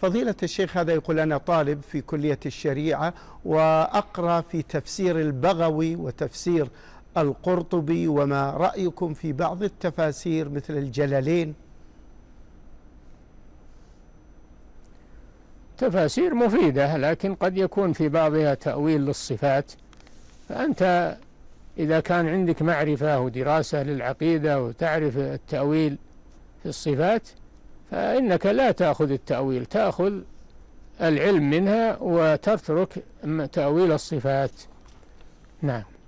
فضيلة الشيخ هذا يقول أنا طالب في كلية الشريعة وأقرأ في تفسير البغوي وتفسير القرطبي وما رأيكم في بعض التفاسير مثل الجلالين تفاسير مفيدة لكن قد يكون في بعضها تأويل للصفات فأنت إذا كان عندك معرفة ودراسة للعقيدة وتعرف التأويل في الصفات فإنك لا تأخذ التأويل تأخذ العلم منها وتترك تأويل الصفات نعم